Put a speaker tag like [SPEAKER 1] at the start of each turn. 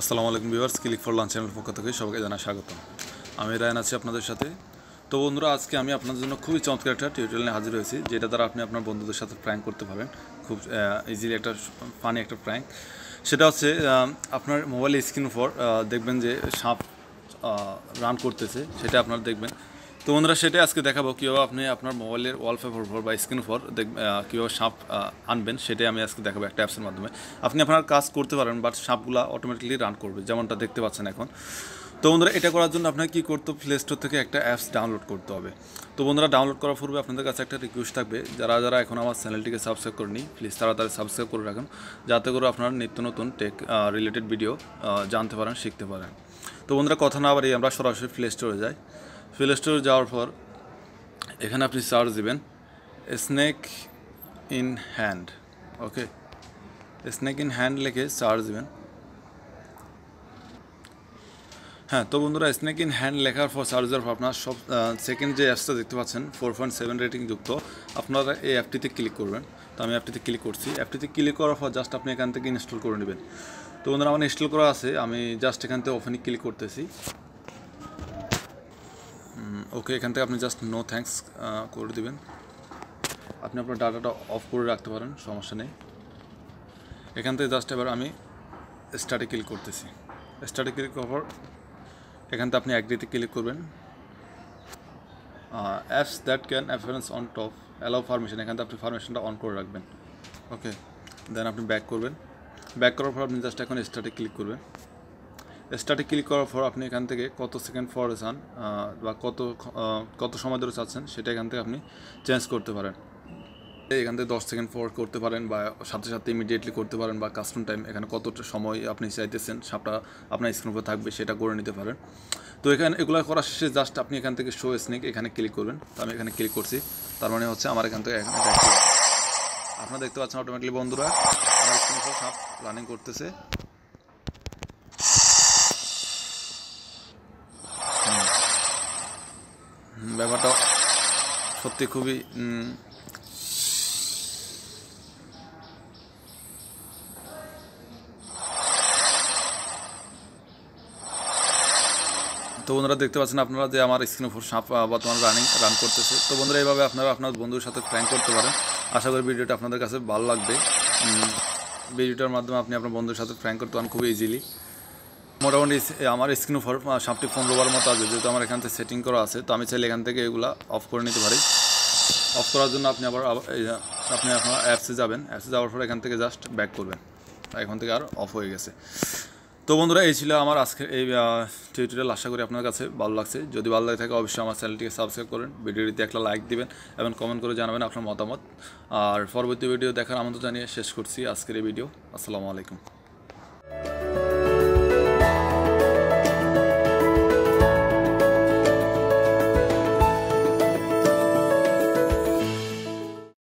[SPEAKER 1] আসসালামু আলাইকুম viewers click for lunch channel পক্ষ থেকে সবাইকে জানা স্বাগত আমি রায়ন আছি আপনাদের সাথে তো বন্ধুরা আজকে আমি আপনাদের জন্য খুবই চমৎকার একটা টিউটোরিয়াল নিয়ে হাজির হয়েছি যেটা দ্বারা আপনি আপনার বন্ধুদের সাথে প্র্যাঙ্ক করতে পারেন খুব ইজিলি একটা ফানি একটা প্র্যাঙ্ক সেটা হচ্ছে আপনার মোবাইল স্ক্রিন ফর দেখবেন যে সাপ রান করতেছে সেটা আপনারা দেখবেন তো বন্ধুরা সেটাই আজকে দেখাবো কীভাবে আপনি আপনার মোবাইলের ওয়ালপেপার ফর বা স্ক্রিন ফর কীভাবে সাপ আনবেন সেটাই আমি আজকে দেখাবো একটা অ্যাপসের মাধ্যমে আপনি আপনার কাজ করতে পারেন বাট সাপগুলো অটোমেটিকলি রান করবে যেমনটা দেখতে পাচ্ছেন এখন তো বন্ধুরা এটা করার জন্য আপনাকে কী করতে প্লে স্টোর থেকে একটা অ্যাপস ডাউনলোড করতে হবে তো বন্ধুরা ডাউনলোড করার পূর্বে আপনাদের কাছে একটা রিকোয়েস্ট থাকবে যারা যারা এখন আমার চ্যানেলটিকে সাবস্ক্রাইব করেনি প্লিজ তাড়াতাড়ি সাবস্ক্রাইব করে রাখুন যাতে করে আপনারা নিত্য নতুন টেক রিলেটেড ভিডিও জানতে পারেন শিখতে পারেন তো বন্ধুরা কথা না বাড়িয়ে আমরা সরাসরি প্লে স্টোরে যাই প্লে স্টোরে যাওয়ার পর এখানে আপনি সার্চ দেবেন snake in hand okay snake in hand লিখে সার্চ দেবেন হ্যাঁ তো বন্ধুরা স্নেক ইন হ্যান্ড লেখার পর সার্চ দেওয়ার পর আপনার সব সেকেন্ড যে অ্যাপসটা দেখতে পাচ্ছেন ফোর পয়েন্ট সেভেন রেটিং যুক্ত আপনারা এই অ্যাপটিতে ক্লিক করবেন তো আমি অ্যাপটিতে ক্লিক করছি অ্যাপটিতে ক্লিক করার পর জাস্ট আপনি এখান থেকে ইনস্টল করে নেবেন তো বন্ধুরা আমার ইনস্টল করা আছে আমি জাস্ট এখান থেকে ওপেনে ক্লিক করতেছি ওকে এখান থেকে আপনি জাস্ট নো থ্যাঙ্কস করে দেবেন আপনি আপনার ডাটাটা অফ করে রাখতে পারেন সমস্যা নেই এখান থেকে জাস্ট এবার আমি স্টাডি ক্লিক করতেছি স্টাডি ক্লিক করার এখান থেকে আপনি অ্যাগ্রিতে ক্লিক করবেন apps that can appear on top allow permission এখান থেকে আপনি ফার্মেশনটা অন করে রাখবেন ওকে দেন আপনি ব্যাক করবেন ব্যাক করার পর আপনি জাস্ট এখন স্টাডি ক্লিক করবেন স্টার্টে ক্লিক করার পর আপনি এখান থেকে কত সেকেন্ড ফরে চান বা কত কত সময় ধরে চাচ্ছেন সেটা এখান থেকে আপনি চেঞ্জ করতে পারেন এখান থেকে দশ সেকেন্ড ফরওয়ার্ড করতে পারেন বা সাথে সাথে ইমিডিয়েটলি করতে পারেন বা কাস্টম টাইম এখানে কতটা সময় আপনি চাইতেছেন সাপটা আপনার স্ক্রিন উপরে থাকবে সেটা করে নিতে পারেন তো এখানে এগুলো করার শেষে জাস্ট আপনি এখান থেকে শো স্নেক এখানে ক্লিক করবেন তো আমি এখানে ক্লিক করছি তার মানে হচ্ছে আমার এখান থেকে এখানে আপনারা দেখতে পাচ্ছেন অটোমেটিকলি বন্ধুরা আমার স্ক্রিন সাপ রানিং করতেছে ব্যাপারটা সত্যি খুবই তো বন্ধুরা দেখতে পাচ্ছেন আপনারা যে আমার স্ক্রিনে ফোর সাপ বর্তমানে রানিং রান করতেছে তো বন্ধুরা এইভাবে আপনারা আপনার বন্ধুর সাথে প্র্যাঙ্ক করতে পারেন আশা করি ভিডিওটা আপনাদের কাছে ভালো লাগবে ভিডিওটার মাধ্যমে আপনি আপনার বন্ধুর সাথে প্র্যাঙ্ক করতে পারেন খুব ইজিলি মোটামুটি আমার স্ক্রিন সাপটি রোবার মতো আছে যেহেতু আমার এখান থেকে সেটিং করা আছে তো আমি চাইলে এখান থেকে এগুলা অফ করে নিতে পারি অফ করার জন্য আপনি আবার আপনি এখন অ্যাপসে যাবেন অ্যাপসে যাওয়ার পর এখান থেকে জাস্ট ব্যাক করবেন এখান থেকে আর অফ হয়ে গেছে তো বন্ধুরা এই ছিল আমার আজকের এই টিউটোরিয়াল আশা করি আপনার কাছে ভালো লাগছে যদি ভালো লাগে থাকে অবশ্যই আমার চ্যানেলটিকে সাবস্ক্রাইব করেন ভিডিওটিতে একটা লাইক দিবেন এবং কমেন্ট করে জানাবেন আপনার মতামত আর পরবর্তী ভিডিও দেখার আমন্ত্রণ জানিয়ে শেষ করছি আজকের এই ভিডিও আসসালামু আলাইকুম